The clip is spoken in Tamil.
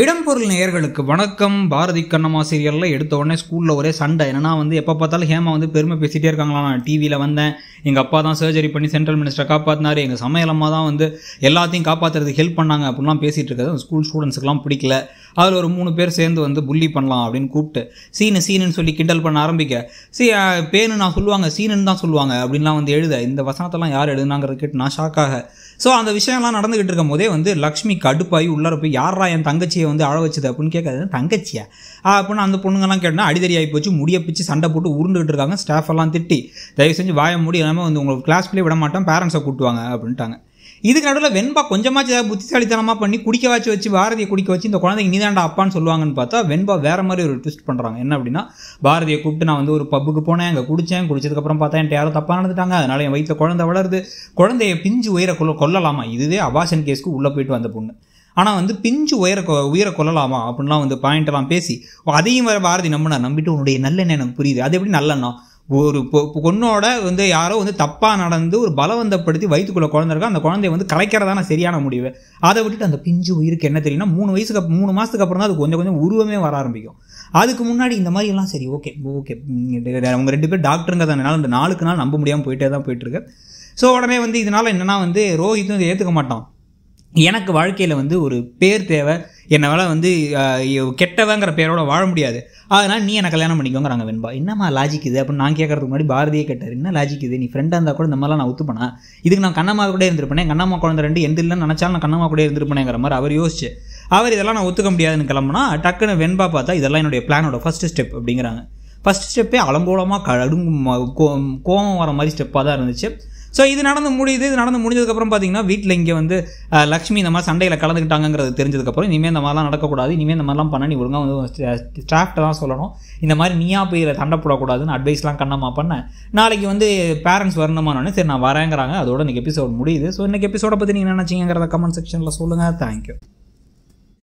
இடம்பொருள் நேயர்களுக்கு வணக்கம் பாரதி கண்ணம்மா சீரியலில் எடுத்த உடனே ஸ்கூலில் ஒரே சண்டை என்னென்னா வந்து எப்போ பார்த்தாலும் ஹேமா வந்து பெருமை பேசிகிட்டே இருக்காங்களா நான் டிவியில் வந்தேன் எங்கள் அப்பா தான் சர்ஜரி பண்ணி சென்ட்ரல் மினிஸ்டரை காப்பாற்றினார் எங்கள் சமையலம்மா தான் வந்து எல்லாத்தையும் காப்பாற்றுறதுக்கு ஹெல்ப் பண்ணாங்க அப்படிலாம் பேசிகிட்டு இருக்கிறது ஸ்கூல் ஸ்டூடெண்ட்ஸுக்குலாம் பிடிக்கல அதில் ஒரு மூணு பேர் சேர்ந்து வந்து புள்ளி பண்ணலாம் அப்படின்னு கூப்பிட்டு சீனு சீனுன்னு சொல்லி கிண்டல் பண்ண ஆரம்பிக்க சீ பேனு நான் சொல்லுவாங்க சீனுன்னு தான் சொல்லுவாங்க அப்படின்லாம் வந்து எழுத இந்த வசனத்தெல்லாம் யார் எழுதுனாங்கிறது கேட்டு நான் ஷாக்காக ஸோ அந்த விஷயம்லாம் நடந்துகிட்டு இருக்கும் போதே வந்து லக்ஷ்மி கடுப்பாயி உள்ளார போய் யாரா என் தங்கச்சி தங்கச்சியை வந்து அழ வச்சது அப்படின்னு கேட்காது தங்கச்சியா அப்படின்னு அந்த பொண்ணுங்கெல்லாம் கேட்டால் அடிதடி ஆகி போச்சு முடிய பிச்சு சண்டை போட்டு உருண்டுகிட்டு இருக்காங்க ஸ்டாஃப் எல்லாம் திட்டி தயவு செஞ்சு வாய முடி இல்லாமல் வந்து உங்களுக்கு கிளாஸ்க்குள்ளே விட மாட்டோம் பேரண்ட்ஸை கூட்டுவாங்க அப்படின்ட்டாங்க இதுக்கு நடுவில் வெண்பா கொஞ்சமாச்சு ஏதாவது புத்திசாலித்தனமாக பண்ணி குடிக்க வச்சு வச்சு பாரதியை குடிக்க வச்சு இந்த குழந்தைங்க நீதாண்டா அப்பான்னு சொல்லுவாங்கன்னு பார்த்தா வெண்பா வேறு மாதிரி ஒரு ட்விஸ்ட் பண்ணுறாங்க என்ன அப்படின்னா பாரதியை கூப்பிட்டு நான் வந்து ஒரு பப்புக்கு போனேன் அங்கே குடித்தேன் குடிச்சதுக்கப்புறம் பார்த்தா என்கிட்ட யாரும் தப்பாக நடந்துட்டாங்க அதனால் என் வயிற்று குழந்தை வளருது குழந்தைய பிஞ்சு உயிரை கொல்ல கொல்லலாமா இதுவே அபாஷன் கேஸ்க்கு உள்ளே போயிட்டு வந்த பொண்ணு ஆனால் வந்து பிஞ்சு உயர உயர கொள்ளலாமா அப்படின்லாம் வந்து பாயிண்ட்லாம் பேசி அதையும் வர பாரதி நம்பினா நம்பிட்டு உன்னுடைய நல்லெண்ணம் எனக்கு புரியுது அது எப்படி நல்லெண்ணம் ஒரு பொண்ணோட வந்து யாரோ வந்து தப்பாக நடந்து ஒரு பலவந்தப்படுத்தி வயிற்றுக்குள்ளே குழந்தை இருக்கோ அந்த குழந்தைய வந்து கலைக்கிறதான சரியான முடிவு அதை விட்டுட்டு அந்த பிஞ்சு உயிருக்கு என்ன தெரியும்னா மூணு வயசுக்கு மூணு மாதத்துக்கு அப்புறம் தான் அது கொஞ்சம் கொஞ்சம் உருவமே வர ஆரம்பிக்கும் அதுக்கு முன்னாடி இந்த மாதிரி எல்லாம் சரி ஓகே ஓகே அவங்க ரெண்டு பேர் டாக்டருங்கிறதுனால இந்த நாளுக்கு நாள் நம்ப முடியாமல் போயிட்டே தான் போயிட்டுருக்கு ஸோ உடனே வந்து இதனால் என்னென்னா வந்து ரோஹித்தும் இதை ஏற்றுக்க மாட்டான் எனக்கு வாழ்க்கையில் வந்து ஒரு பேர் தேவை என்னால் வந்து கெட்டவங்கிற பேரோட வாழ முடியாது அதனால் நீ என்னை கல்யாணம் பண்ணிக்கோங்கிறாங்க வெண்பா என்னம்மா லாஜிக் இது அப்படின்னு நான் கேட்கறதுக்கு முன்னாடி பாரதியே கேட்டார் என்ன லாஜிக் இது நீ ஃப்ரெண்டாக இருந்தால் கூட இந்த மாதிரிலாம் நான் ஒத்துப்பேனா இதுக்கு நான் கண்ணம்மா கூட இருந்திருப்பேன் கண்ணம்மா குழந்தை ரெண்டு எந்த இல்லைன்னு நினச்சாலும் நான் கண்ணம்மா கூட இருந்திருப்பேனேங்கிற மாதிரி அவர் யோசிச்சு அவர் இதெல்லாம் நான் ஒத்துக்க முடியாதுன்னு கிளம்புனா டக்குன்னு வெண்பா பார்த்தா இதெல்லாம் என்னுடைய பிளானோட ஃபஸ்ட் ஸ்டெப் அப்படிங்கிறாங்க ஃபஸ்ட் ஸ்டெப்பே அலங்கோலமாக கடும் கோபம் வர மாதிரி ஸ்டெப்பாக தான் இருந்துச்சு ஸோ இது நடந்து முடியுது இது நடந்து முடிஞ்சதுக்கப்புறம் பார்த்தீங்கன்னா வீட்டில் இங்கே வந்து லக்ஷ்மி இந்த மாதிரி சண்டையில் கலந்துக்கிட்டாங்கிறது தெரிஞ்சதுக்கப்புறம் இனிமேல் இந்த மாதிரிலாம் நடக்கக்கூடாது இனிமேல் இந்த மாதிரிலாம் பண்ண நீ ஒழுங்காக வந்து ஸ்டாஃப்ட்டை தான் சொல்லணும் இந்த மாதிரி நீயா போய் இதில் சண்டை போடக்கூடாதுன்னு அட்வைஸ்லாம் கண்ணம்மா பண்ணேன் நாளைக்கு வந்து பேரண்ட்ஸ் வரணுமானோடனே சரி நான் வரேங்கிறாங்க அதோட இன்றைக்கி எபிசோட் முடியுது ஸோ இன்றைக்கி எபிசோட பற்றி நீங்கள் நினச்சிங்கிறத கமெண்ட் செக்ஷனில் சொல்லுங்கள் தேங்க்யூ